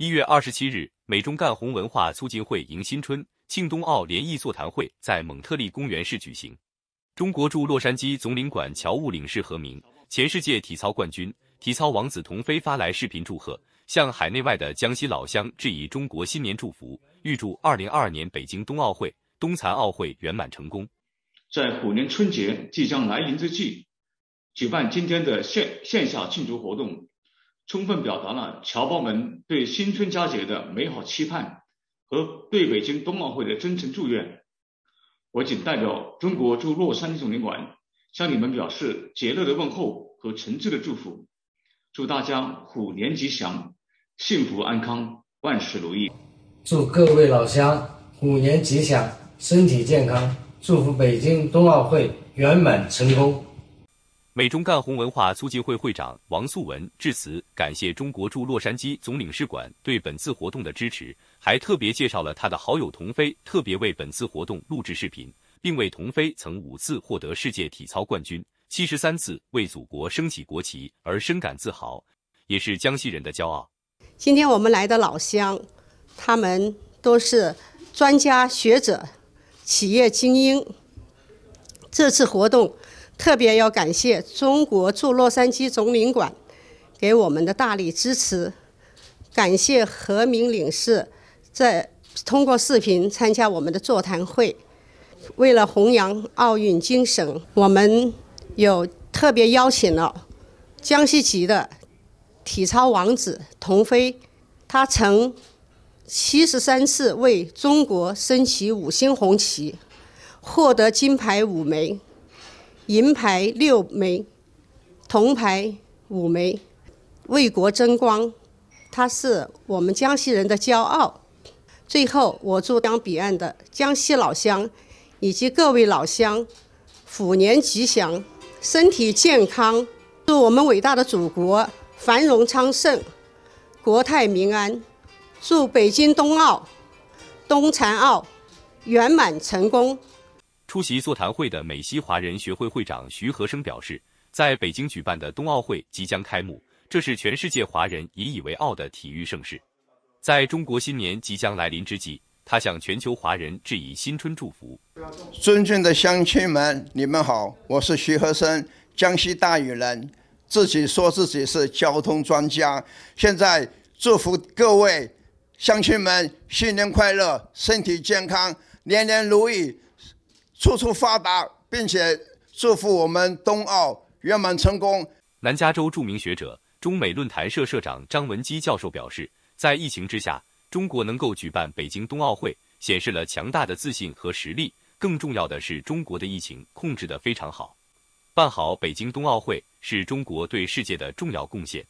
一月二十七日，美中干红文化促进会迎新春庆冬奥联谊座谈会在蒙特利公园市举行。中国驻洛杉矶总领馆侨务领事何明、前世界体操冠军、体操王子童飞发来视频祝贺，向海内外的江西老乡致以中国新年祝福，预祝二零二二年北京冬奥会、冬残奥会圆满成功。在虎年春节即将来临之际，举办今天的线线下庆祝活动。充分表达了侨胞们对新春佳节的美好期盼和对北京冬奥会的真诚祝愿。我谨代表中国驻洛杉矶总领馆，向你们表示节日的问候和诚挚的祝福，祝大家虎年吉祥，幸福安康，万事如意。祝各位老乡虎年吉祥，身体健康，祝福北京冬奥会圆满成功。美中干红文化促进会会长王素文致辞，感谢中国驻洛杉矶总领事馆对本次活动的支持，还特别介绍了他的好友童飞，特别为本次活动录制视频，并为童飞曾五次获得世界体操冠军，七十三次为祖国升起国旗而深感自豪，也是江西人的骄傲。今天我们来的老乡，他们都是专家学者、企业精英，这次活动。特别要感谢中国驻洛杉矶总领馆给我们的大力支持，感谢何明领事在通过视频参加我们的座谈会。为了弘扬奥运精神，我们有特别邀请了江西籍的体操王子童飞，他曾七十三次为中国升起五星红旗，获得金牌五枚。银牌六枚，铜牌五枚，为国争光，他是我们江西人的骄傲。最后，我祝江彼岸的江西老乡以及各位老乡，虎年吉祥，身体健康。祝我们伟大的祖国繁荣昌盛，国泰民安。祝北京冬奥、冬残奥圆满成功。出席座谈会的美西华人学会会长徐和生表示，在北京举办的冬奥会即将开幕，这是全世界华人引以为傲的体育盛事。在中国新年即将来临之际，他向全球华人致以新春祝福。尊敬的乡亲们，你们好，我是徐和生，江西大禹人，自己说自己是交通专家。现在祝福各位乡亲们新年快乐，身体健康，年年如意。处处发达，并且祝福我们冬奥圆满成功。南加州著名学者、中美论坛社社长张文基教授表示，在疫情之下，中国能够举办北京冬奥会，显示了强大的自信和实力。更重要的是，中国的疫情控制得非常好。办好北京冬奥会是中国对世界的重要贡献。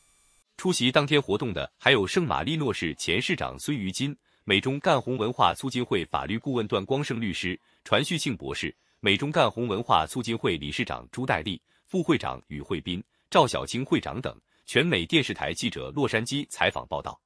出席当天活动的还有圣马力诺市前市长孙瑜金。美中干红文化促进会法律顾问段光胜律师、传旭庆博士，美中干红文化促进会理事长朱代利、副会长于会斌、赵小青会长等，全美电视台记者洛杉矶采访报道。